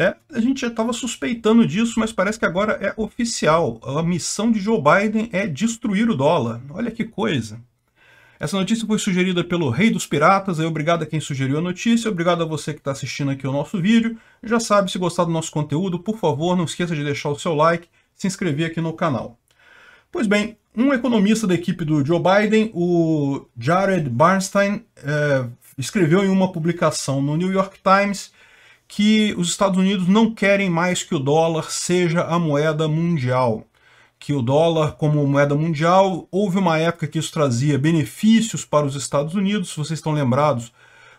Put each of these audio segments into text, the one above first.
É, a gente já estava suspeitando disso, mas parece que agora é oficial. A missão de Joe Biden é destruir o dólar. Olha que coisa. Essa notícia foi sugerida pelo Rei dos Piratas. Obrigado a quem sugeriu a notícia, obrigado a você que está assistindo aqui o nosso vídeo. Já sabe, se gostar do nosso conteúdo, por favor, não esqueça de deixar o seu like, se inscrever aqui no canal. Pois bem, um economista da equipe do Joe Biden, o Jared Bernstein, é, escreveu em uma publicação no New York Times que os Estados Unidos não querem mais que o dólar seja a moeda mundial. Que o dólar, como moeda mundial, houve uma época que isso trazia benefícios para os Estados Unidos, se vocês estão lembrados,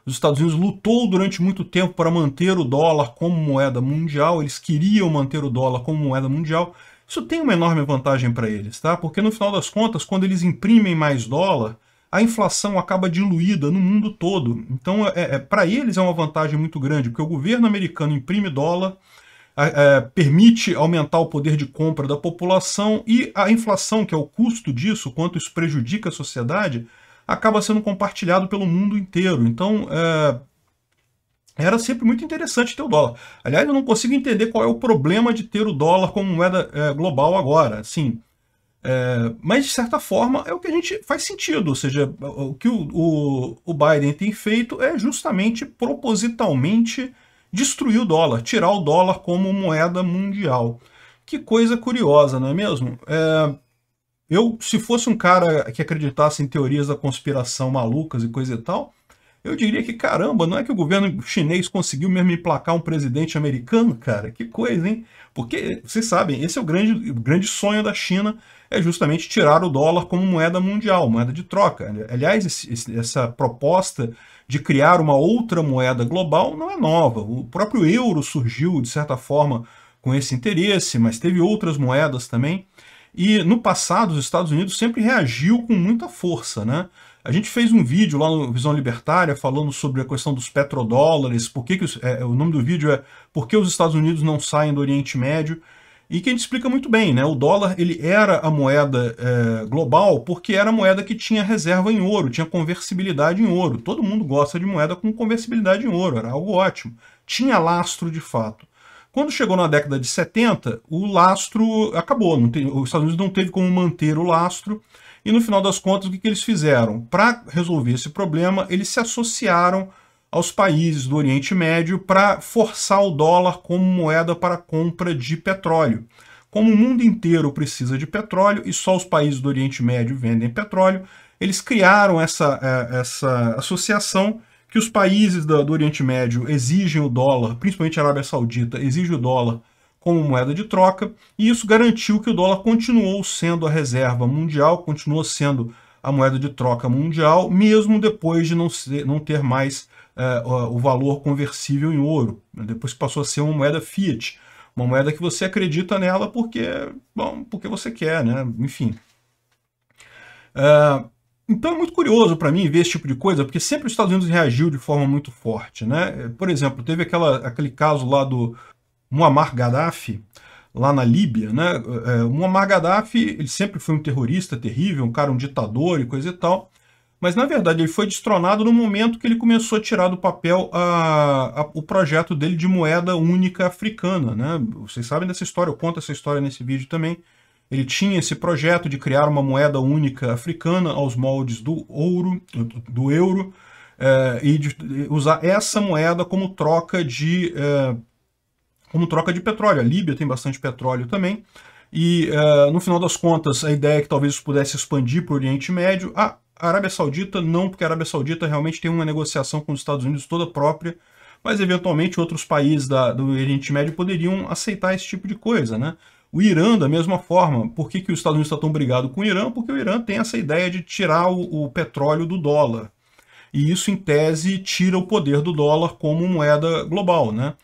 os Estados Unidos lutou durante muito tempo para manter o dólar como moeda mundial, eles queriam manter o dólar como moeda mundial. Isso tem uma enorme vantagem para eles, tá? Porque no final das contas, quando eles imprimem mais dólar, a inflação acaba diluída no mundo todo. Então, é, é para eles é uma vantagem muito grande, porque o governo americano imprime dólar, é, permite aumentar o poder de compra da população e a inflação, que é o custo disso, quanto isso prejudica a sociedade, acaba sendo compartilhado pelo mundo inteiro. Então, é, era sempre muito interessante ter o dólar. Aliás, eu não consigo entender qual é o problema de ter o dólar como moeda é, global agora. Assim, é, mas, de certa forma, é o que a gente faz sentido. Ou seja, o que o, o, o Biden tem feito é justamente propositalmente destruir o dólar, tirar o dólar como moeda mundial. Que coisa curiosa, não é mesmo? É, eu, se fosse um cara que acreditasse em teorias da conspiração malucas e coisa e tal, eu diria que, caramba, não é que o governo chinês conseguiu mesmo emplacar um presidente americano, cara? Que coisa, hein? Porque, vocês sabem, esse é o grande, o grande sonho da China, é justamente tirar o dólar como moeda mundial, moeda de troca. Aliás, esse, essa proposta de criar uma outra moeda global não é nova. O próprio euro surgiu, de certa forma, com esse interesse, mas teve outras moedas também. E no passado, os Estados Unidos sempre reagiu com muita força, né? A gente fez um vídeo lá no Visão Libertária falando sobre a questão dos petrodólares, por que, que os, é, o nome do vídeo é Por que os Estados Unidos não saem do Oriente Médio? E que a gente explica muito bem, né? O dólar ele era a moeda é, global porque era a moeda que tinha reserva em ouro, tinha conversibilidade em ouro. Todo mundo gosta de moeda com conversibilidade em ouro, era algo ótimo. Tinha lastro de fato. Quando chegou na década de 70, o lastro acabou, tem, os Estados Unidos não teve como manter o lastro, e no final das contas, o que, que eles fizeram? Para resolver esse problema, eles se associaram aos países do Oriente Médio para forçar o dólar como moeda para compra de petróleo. Como o mundo inteiro precisa de petróleo e só os países do Oriente Médio vendem petróleo, eles criaram essa, é, essa associação que os países do Oriente Médio exigem o dólar, principalmente a Arábia Saudita, exige o dólar como moeda de troca, e isso garantiu que o dólar continuou sendo a reserva mundial, continuou sendo a moeda de troca mundial, mesmo depois de não, ser, não ter mais eh, o valor conversível em ouro, né, depois que passou a ser uma moeda fiat, uma moeda que você acredita nela porque, bom, porque você quer, né? Enfim. Uh, então é muito curioso para mim ver esse tipo de coisa, porque sempre os Estados Unidos reagiu de forma muito forte, né? Por exemplo, teve aquela, aquele caso lá do, Muammar Gaddafi, lá na Líbia, né? É, Muammar Gaddafi, ele sempre foi um terrorista terrível, um cara, um ditador e coisa e tal, mas na verdade ele foi destronado no momento que ele começou a tirar do papel a, a, o projeto dele de moeda única africana, né? Vocês sabem dessa história, eu conto essa história nesse vídeo também. Ele tinha esse projeto de criar uma moeda única africana aos moldes do ouro, do euro, é, e de usar essa moeda como troca de é, como troca de petróleo. A Líbia tem bastante petróleo também. E uh, no final das contas, a ideia é que talvez isso pudesse expandir para o Oriente Médio. A Arábia Saudita não, porque a Arábia Saudita realmente tem uma negociação com os Estados Unidos toda própria, mas eventualmente outros países da, do Oriente Médio poderiam aceitar esse tipo de coisa, né? O Irã, da mesma forma, por que, que os Estados Unidos estão tá tão brigado com o Irã? Porque o Irã tem essa ideia de tirar o, o petróleo do dólar. E isso, em tese, tira o poder do dólar como moeda global, né?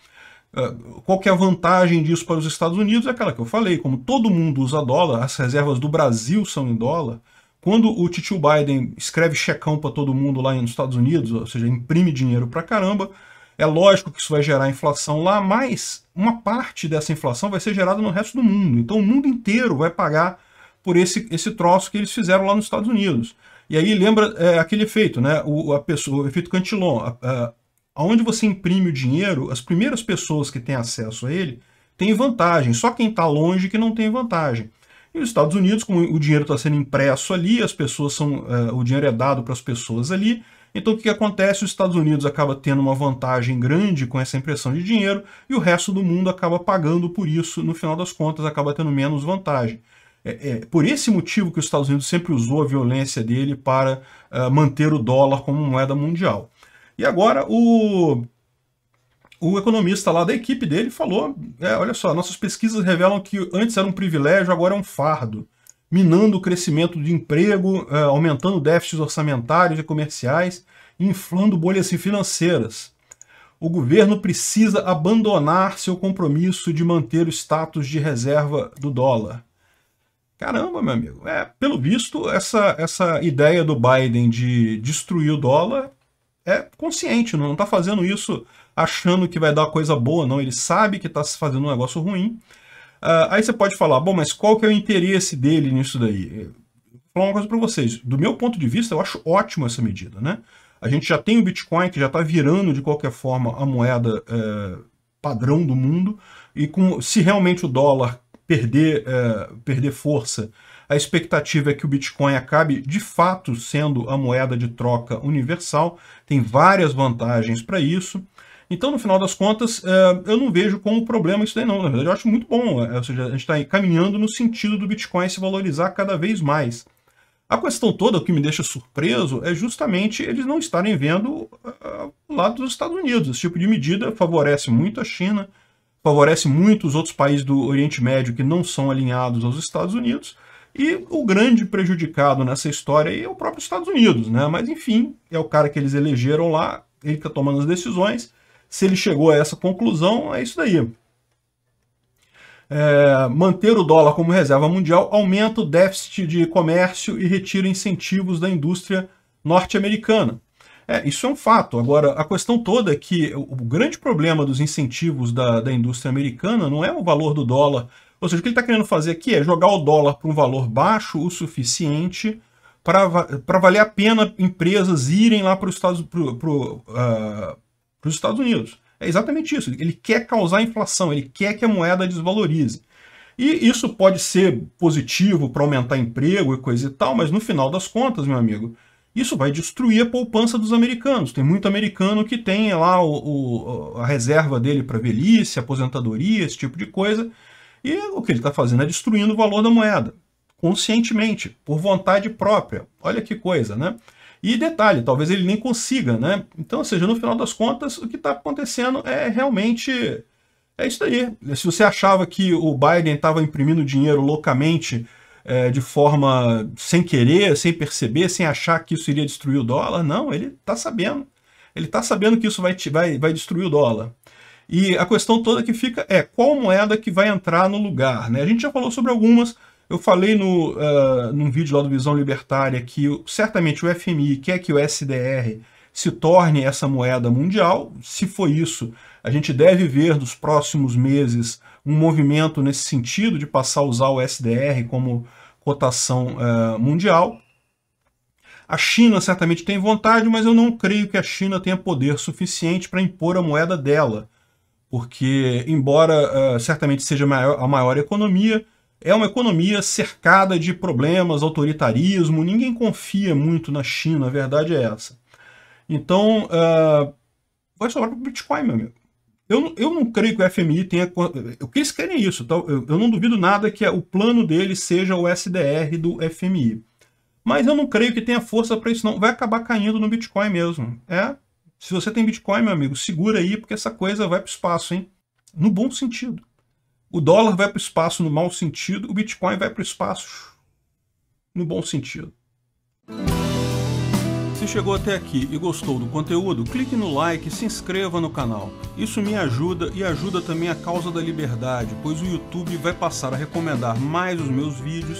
Ah, qual que é a vantagem disso para os Estados Unidos? É aquela que eu falei, como todo mundo usa dólar, as reservas do Brasil são em dólar, quando o tio Biden escreve checão para todo mundo lá nos Estados Unidos, ou seja, imprime dinheiro para caramba, é lógico que isso vai gerar inflação lá, mas uma parte dessa inflação vai ser gerada no resto do mundo. Então o mundo inteiro vai pagar por esse, esse troço que eles fizeram lá nos Estados Unidos. E aí lembra é, aquele efeito, né? O, a pessoa, o efeito Cantillon. A, a, Aonde você imprime o dinheiro, as primeiras pessoas que têm acesso a ele têm vantagem, só quem está longe que não tem vantagem. E os Estados Unidos, como o dinheiro está sendo impresso ali, as pessoas são, uh, o dinheiro é dado para as pessoas ali, então o que acontece? Os Estados Unidos acaba tendo uma vantagem grande com essa impressão de dinheiro e o resto do mundo acaba pagando por isso, no final das contas acaba tendo menos vantagem. É, é, por esse motivo que os Estados Unidos sempre usou a violência dele para uh, manter o dólar como moeda mundial. E agora o, o economista lá da equipe dele falou: é, olha só, nossas pesquisas revelam que antes era um privilégio, agora é um fardo, minando o crescimento de emprego, é, aumentando déficits orçamentários e comerciais, inflando bolhas financeiras. O governo precisa abandonar seu compromisso de manter o status de reserva do dólar. Caramba, meu amigo. É, pelo visto, essa, essa ideia do Biden de destruir o dólar é consciente, não está fazendo isso achando que vai dar coisa boa, não. Ele sabe que está se fazendo um negócio ruim. Uh, aí você pode falar, bom, mas qual que é o interesse dele nisso daí? Vou falar uma coisa para vocês. Do meu ponto de vista, eu acho ótimo essa medida, né? A gente já tem o Bitcoin, que já está virando, de qualquer forma, a moeda é, padrão do mundo. E com, se realmente o dólar perder, é, perder força a expectativa é que o Bitcoin acabe de fato sendo a moeda de troca universal, tem várias vantagens para isso. Então, no final das contas, eh, eu não vejo como problema isso daí não. Na verdade, eu acho muito bom. Eh, ou seja, a gente está caminhando no sentido do Bitcoin se valorizar cada vez mais. A questão toda, o que me deixa surpreso, é justamente eles não estarem vendo eh, o lado dos Estados Unidos. Esse tipo de medida favorece muito a China, favorece muito os outros países do Oriente Médio que não são alinhados aos Estados Unidos, e o grande prejudicado nessa história é o próprio Estados Unidos, né? Mas enfim, é o cara que eles elegeram lá, ele está tomando as decisões. Se ele chegou a essa conclusão, é isso daí. É, manter o dólar como reserva mundial aumenta o déficit de comércio e retira incentivos da indústria norte-americana. É, isso é um fato. Agora, a questão toda é que o grande problema dos incentivos da, da indústria americana não é o valor do dólar ou seja, o que ele está querendo fazer aqui é jogar o dólar para um valor baixo o suficiente para valer a pena empresas irem lá para os Estados, pro, pro, uh, Estados Unidos. É exatamente isso. Ele quer causar inflação, ele quer que a moeda desvalorize. E isso pode ser positivo para aumentar emprego e coisa e tal, mas no final das contas, meu amigo, isso vai destruir a poupança dos americanos. Tem muito americano que tem lá o, o, a reserva dele para velhice, aposentadoria, esse tipo de coisa, e o que ele está fazendo é destruindo o valor da moeda, conscientemente, por vontade própria. Olha que coisa, né? E detalhe, talvez ele nem consiga, né? Então, ou seja, no final das contas, o que está acontecendo é realmente é isso aí. Se você achava que o Biden estava imprimindo dinheiro loucamente, é, de forma sem querer, sem perceber, sem achar que isso iria destruir o dólar, não, ele está sabendo. Ele está sabendo que isso vai, vai, vai destruir o dólar. E a questão toda que fica é qual moeda que vai entrar no lugar. Né? A gente já falou sobre algumas. Eu falei no, uh, num vídeo lá do Visão Libertária que certamente o FMI quer que o SDR se torne essa moeda mundial. Se for isso, a gente deve ver nos próximos meses um movimento nesse sentido de passar a usar o SDR como cotação uh, mundial. A China certamente tem vontade, mas eu não creio que a China tenha poder suficiente para impor a moeda dela porque, embora uh, certamente seja maior, a maior economia, é uma economia cercada de problemas, autoritarismo, ninguém confia muito na China, a verdade é essa. Então, uh, vai sobrar para o Bitcoin, meu amigo. Eu não, eu não creio que o FMI tenha. O que eles querem é isso. Eu, eu, não duvido nada que o plano dele seja o SDR do FMI. Mas eu não creio que tenha força para isso, não. Vai acabar caindo no Bitcoin mesmo. É se você tem Bitcoin, meu amigo, segura aí, porque essa coisa vai para o espaço, hein? No bom sentido. O dólar vai para o espaço no mau sentido, o Bitcoin vai para o espaço no bom sentido. Se chegou até aqui e gostou do conteúdo, clique no like e se inscreva no canal. Isso me ajuda e ajuda também a causa da liberdade, pois o YouTube vai passar a recomendar mais os meus vídeos